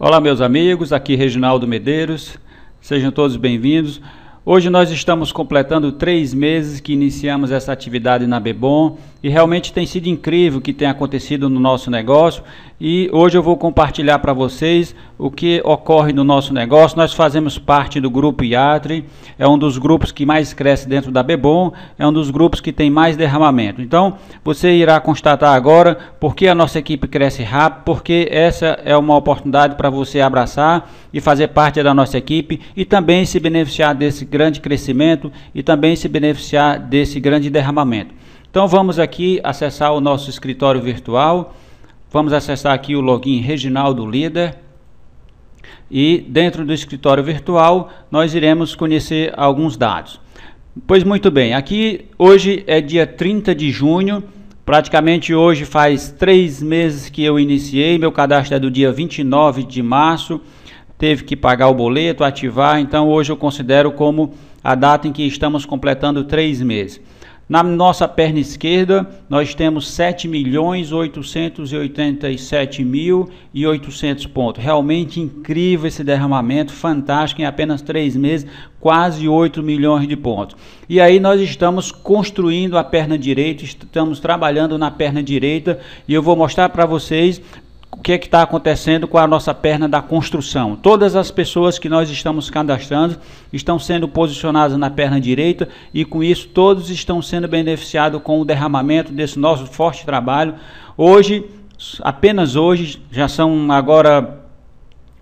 Olá, meus amigos, aqui Reginaldo Medeiros, sejam todos bem-vindos. Hoje nós estamos completando três meses que iniciamos essa atividade na Bebom e realmente tem sido incrível o que tem acontecido no nosso negócio e hoje eu vou compartilhar para vocês o que ocorre no nosso negócio. Nós fazemos parte do grupo IATRE, é um dos grupos que mais cresce dentro da Bebom, é um dos grupos que tem mais derramamento. Então, você irá constatar agora por que a nossa equipe cresce rápido, porque essa é uma oportunidade para você abraçar e fazer parte da nossa equipe e também se beneficiar desse grande crescimento e também se beneficiar desse grande derramamento. Então vamos aqui acessar o nosso escritório virtual. Vamos acessar aqui o login Reginaldo Líder e dentro do escritório virtual nós iremos conhecer alguns dados. Pois muito bem, aqui hoje é dia 30 de junho, praticamente hoje faz três meses que eu iniciei, meu cadastro é do dia 29 de março, teve que pagar o boleto, ativar, então hoje eu considero como a data em que estamos completando três meses. Na nossa perna esquerda, nós temos 7.887.800 milhões mil e pontos. Realmente incrível esse derramamento, fantástico, em apenas três meses, quase 8 milhões de pontos. E aí nós estamos construindo a perna direita, estamos trabalhando na perna direita e eu vou mostrar para vocês que é que está acontecendo com a nossa perna da construção. Todas as pessoas que nós estamos cadastrando estão sendo posicionadas na perna direita e com isso todos estão sendo beneficiados com o derramamento desse nosso forte trabalho. Hoje, apenas hoje, já são agora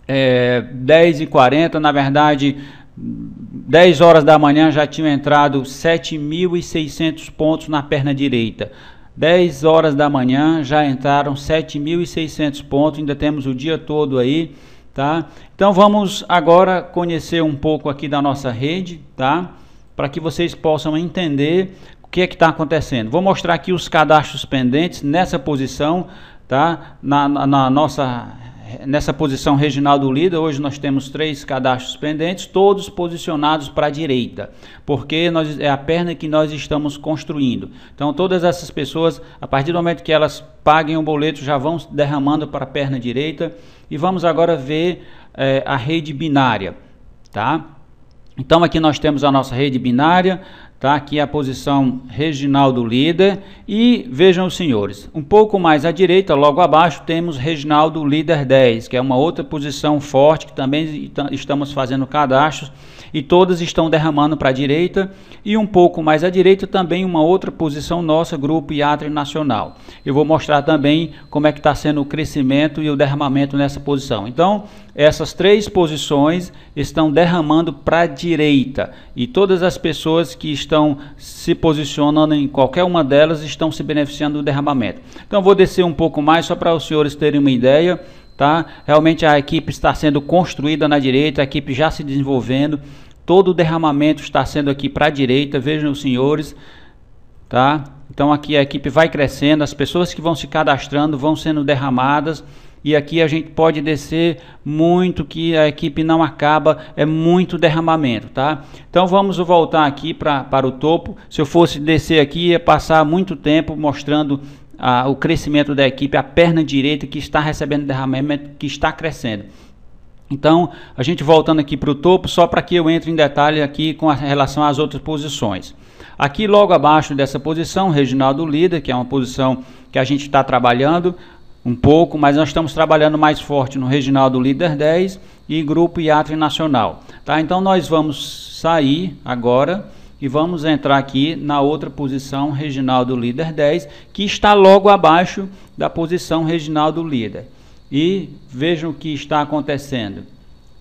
é, 10h40, na verdade 10 horas da manhã já tinham entrado 7.600 pontos na perna direita. 10 horas da manhã já entraram 7.600 pontos, ainda temos o dia todo aí, tá? Então vamos agora conhecer um pouco aqui da nossa rede, tá? Para que vocês possam entender o que é que está acontecendo. Vou mostrar aqui os cadastros pendentes nessa posição, tá? Na, na, na nossa nessa posição regional do líder, hoje nós temos três cadastros pendentes, todos posicionados para a direita, porque nós, é a perna que nós estamos construindo. Então, todas essas pessoas, a partir do momento que elas paguem o boleto, já vão derramando para a perna direita. E vamos agora ver é, a rede binária, tá? Então, aqui nós temos a nossa rede binária. Tá? Aqui a posição Reginaldo Líder. E vejam os senhores, um pouco mais à direita, logo abaixo, temos Reginaldo Líder 10, que é uma outra posição forte que também estamos fazendo cadastros e todas estão derramando para a direita e um pouco mais à direita também uma outra posição nossa, grupo Iatre Nacional. Eu vou mostrar também como é que está sendo o crescimento e o derramamento nessa posição. Então, essas três posições estão derramando para a direita e todas as pessoas que estão estão se posicionando em qualquer uma delas estão se beneficiando do derramamento. Então vou descer um pouco mais só para os senhores terem uma ideia. Tá? Realmente a equipe está sendo construída na direita, a equipe já se desenvolvendo. Todo o derramamento está sendo aqui para a direita, vejam os senhores. Tá? Então aqui a equipe vai crescendo, as pessoas que vão se cadastrando vão sendo derramadas. E aqui a gente pode descer muito que a equipe não acaba, é muito derramamento, tá? Então vamos voltar aqui pra, para o topo. Se eu fosse descer aqui, ia passar muito tempo mostrando o crescimento da equipe, a perna direita que está recebendo derramamento, que está crescendo. Então, a gente voltando aqui para o topo, só para que eu entre em detalhe aqui com relação às outras posições. Aqui logo abaixo dessa posição, regional do líder, que é uma posição que a gente está trabalhando, um pouco, mas nós estamos trabalhando mais forte no Regional do Líder 10 e Grupo IATRE Nacional. Tá? Então nós vamos sair agora e vamos entrar aqui na outra posição regional do líder 10, que está logo abaixo da posição regional do líder. E vejam o que está acontecendo.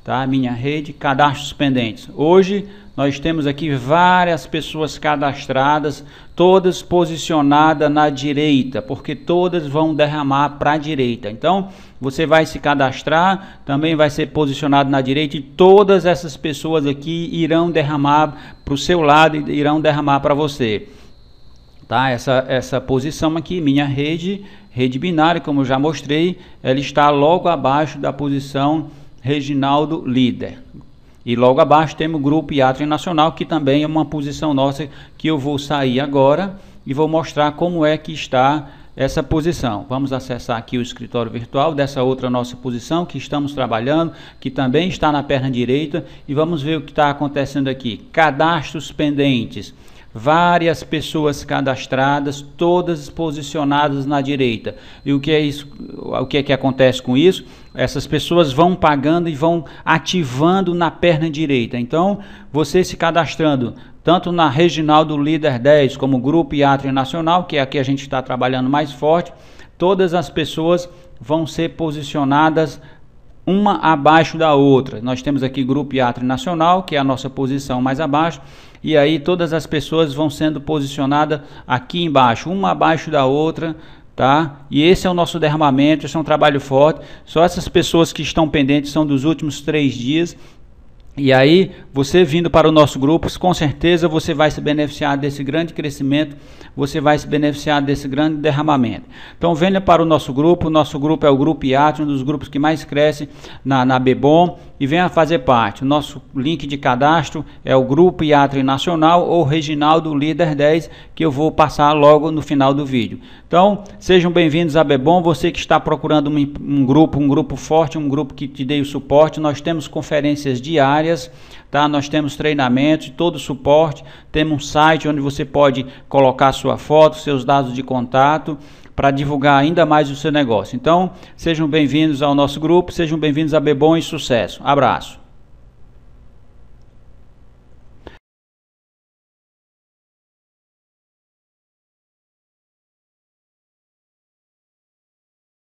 Tá? Minha rede, cadastros pendentes. Hoje nós temos aqui várias pessoas cadastradas, todas posicionadas na direita, porque todas vão derramar para a direita. Então, você vai se cadastrar, também vai ser posicionado na direita e todas essas pessoas aqui irão derramar para o seu lado e irão derramar para você. Tá? Essa, essa posição aqui, minha rede, rede binária, como eu já mostrei, ela está logo abaixo da posição Reginaldo Líder, e logo abaixo temos o grupo Yatra Nacional, que também é uma posição nossa que eu vou sair agora e vou mostrar como é que está essa posição. Vamos acessar aqui o escritório virtual dessa outra nossa posição que estamos trabalhando, que também está na perna direita e vamos ver o que está acontecendo aqui. Cadastros pendentes várias pessoas cadastradas, todas posicionadas na direita. E o que é isso? O que é que acontece com isso? Essas pessoas vão pagando e vão ativando na perna direita. Então, você se cadastrando tanto na Reginaldo Líder 10 como Grupo Iatria Nacional, que é aqui a gente está trabalhando mais forte, todas as pessoas vão ser posicionadas uma abaixo da outra. Nós temos aqui grupo e nacional, que é a nossa posição mais abaixo, e aí todas as pessoas vão sendo posicionadas aqui embaixo, uma abaixo da outra, tá? E esse é o nosso derramamento, esse é um trabalho forte. Só essas pessoas que estão pendentes são dos últimos três dias, e aí, você vindo para o nosso grupo, com certeza você vai se beneficiar desse grande crescimento, você vai se beneficiar desse grande derramamento. Então, venha para o nosso grupo, nosso grupo é o Grupo IAT, um dos grupos que mais cresce na, na Bebom, e venha fazer parte. O nosso link de cadastro é o Grupo Iatri Nacional ou Reginaldo Líder 10, que eu vou passar logo no final do vídeo. Então, sejam bem-vindos a Bebom, você que está procurando um, um, grupo, um grupo forte, um grupo que te dê o suporte. Nós temos conferências diárias, tá? Nós temos treinamentos, todo o suporte, temos um site onde você pode colocar sua foto, seus dados de contato para divulgar ainda mais o seu negócio. Então, sejam bem-vindos ao nosso grupo, sejam bem-vindos a Bebom e Sucesso. Abraço.